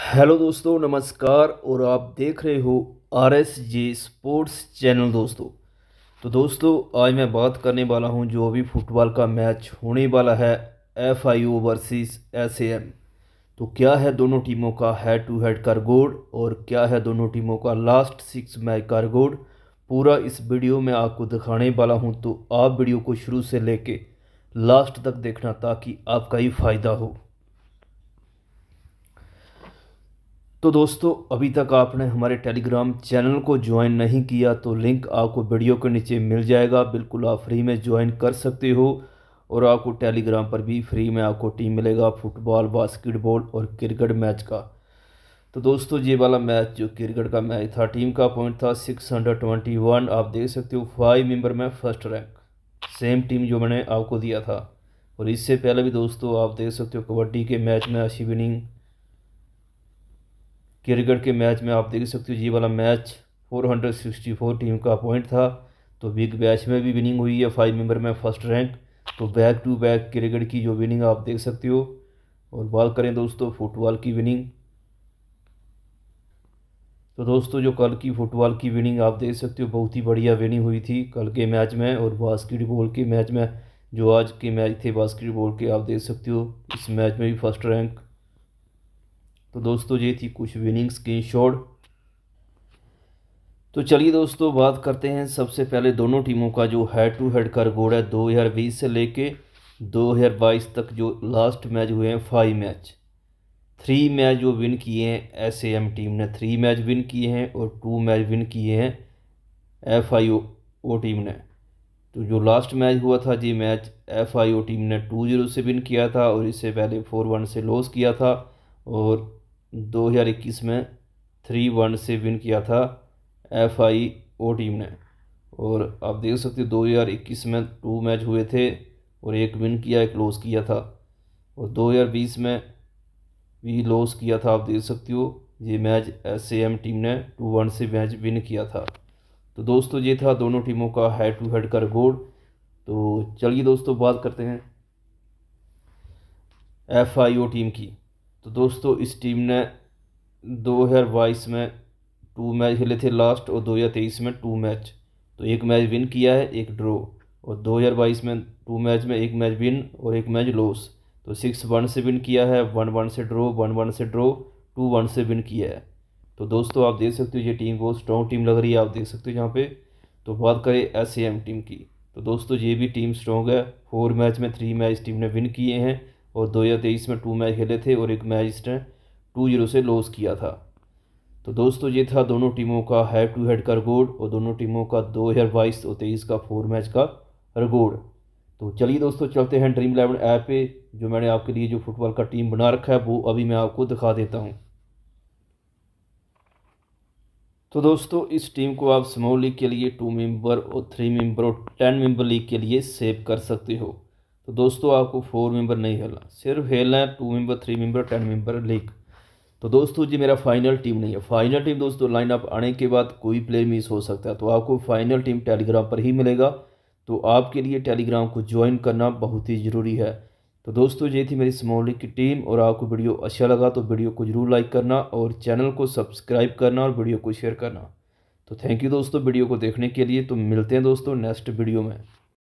hello दोस्तों नमस्कार और आप देख रहे हो R S J sports channel दोस्तों तो दोस्तों आज मैं बात करने वाला हूं जो अभी फुटबॉल का मैच होने वाला है F I O versus S M तो क्या है दोनों टीमों का हेड टू हेड कारगोड और क्या है दोनों टीमों का लास्ट सिक्स मैच कारगोड पूरा इस वीडियो में आपको दिखाने वाला हूँ तो आप वीडियो को शुरू से लेके लास्ट तक देखना ताकि आपका ही फ़ायदा हो तो दोस्तों अभी तक आपने हमारे टेलीग्राम चैनल को ज्वाइन नहीं किया तो लिंक आपको वीडियो के नीचे मिल जाएगा बिल्कुल आप फ्री में ज्वाइन कर सकते हो और आपको टेलीग्राम पर भी फ्री में आपको टीम मिलेगा फुटबॉल बास्केटबॉल और क्रिकेट मैच का तो दोस्तों ये वाला मैच जो क्रिकेट का मैच था टीम का पॉइंट था सिक्स हंड्रेड ट्वेंटी वन आप देख सकते हो फाइव मेम्बर में फर्स्ट रैंक सेम टीम जो मैंने आपको दिया था और इससे पहले भी दोस्तों आप देख सकते हो कबड्डी के मैच में अच्छी विनिंग क्रिकेट के मैच में आप देख सकते हो ये वाला मैच 464 टीम का पॉइंट था तो बिग बैच में भी विनिंग हुई है फाइव मेंबर में फर्स्ट रैंक तो बैक टू बैक क्रिकेट की जो विनिंग आप देख सकते हो और बात करें दोस्तों फुटबॉल की विनिंग तो दोस्तों जो कल की फुटबॉल की विनिंग आप देख सकते हो बहुत ही बढ़िया विनिंग हुई थी कल के मैच में और बास्केटबॉल के मैच में जो आज के मैच थे बास्केटबॉल के आप देख सकते हो इस मैच में भी फर्स्ट रैंक तो दोस्तों ये थी कुछ विनिंग स्क्रीन तो चलिए दोस्तों बात करते हैं सबसे पहले दोनों टीमों का जो हेड टू हेड का रिकॉर्ड है बीस से लेके बाईस तक जो लास्ट मैच हुए हैं फाइव मैच थ्री मैच जो विन किए हैं एस एम टीम ने थ्री मैच विन किए हैं और टू मैच विन किए हैं एफ आई ओ टीम ने तो जो लास्ट मैच हुआ था जी match F I O team ने टू जीरो से विन किया था और इससे पहले फोर वन से लॉस किया था और 2021 में थ्री वन से विन किया था एफ आई ओ टीम ने और आप देख सकते हो 2021 में टू मैच हुए थे और एक विन किया एक लॉस किया था और 2020 में भी लॉस किया था आप देख सकते हो ये मैच एस एम टीम ने टू वन से मैच विन किया था तो दोस्तों ये था दोनों टीमों का हेड टू हेड का रिकॉर्ड तो चलिए दोस्तों बात करते हैं एफ आई ओ टीम की तो दोस्तों इस टीम ने दो हज़ार बाईस में टू मैच खेले थे लास्ट और दो हज़ार तेईस में टू मैच तो एक मैच विन किया है एक ड्रॉ और दो हज़ार बाईस में टू मैच में एक मैच विन और एक मैच लॉस तो सिक्स वन से विन किया है वन वन से ड्रॉ वन वन से ड्रॉ टू वन से विन किया है तो दोस्तों आप देख सकते हो ये टीम बहुत स्ट्रॉन्ग टीम लग रही है आप देख सकते हो यहाँ पे तो बात करें एस टीम की तो दोस्तों ये भी टीम स्ट्रॉन्ग है फोर मैच में थ्री मैच टीम ने विन किए हैं और दो हज़ार तेईस में टू मैच खेले थे और एक मैच इसने टू जीरो से लॉस किया था तो दोस्तों ये था दोनों टीमों का हेड टू हेड का रिकॉर्ड और दोनों टीमों का दो हज़ार बाईस और तेईस का फोर मैच का रिकॉर्ड तो चलिए दोस्तों चलते हैं ड्रीम इलेवन ऐप पे जो मैंने आपके लिए जो फुटबॉल का टीम बना रखा है वो अभी मैं आपको दिखा देता हूँ तो दोस्तों इस टीम को आप स्मॉल लीग के लिए टू मेंबर और थ्री मेंबर और टेन मेंबर लीग के लिए सेव कर सकते हो तो दोस्तों आपको फोर मेंबर नहीं हेलना सिर्फ हेलना है two member three member ten member league तो दोस्तों जी मेरा फाइनल टीम नहीं है फाइनल टीम दोस्तों लाइनअप आने के बाद कोई प्लेयर मिस हो सकता है तो आपको फाइनल टीम टेलीग्राम पर ही मिलेगा तो आपके लिए टेलीग्राम को ज्वाइन करना बहुत ही ज़रूरी है तो दोस्तों ये थी मेरी स्मॉल लीग की टीम और आपको वीडियो अच्छा लगा तो वीडियो को जरूर लाइक करना और चैनल को सब्सक्राइब करना और वीडियो को शेयर करना तो थैंक यू दोस्तों वीडियो को देखने के लिए तो मिलते हैं दोस्तों नेक्स्ट वीडियो में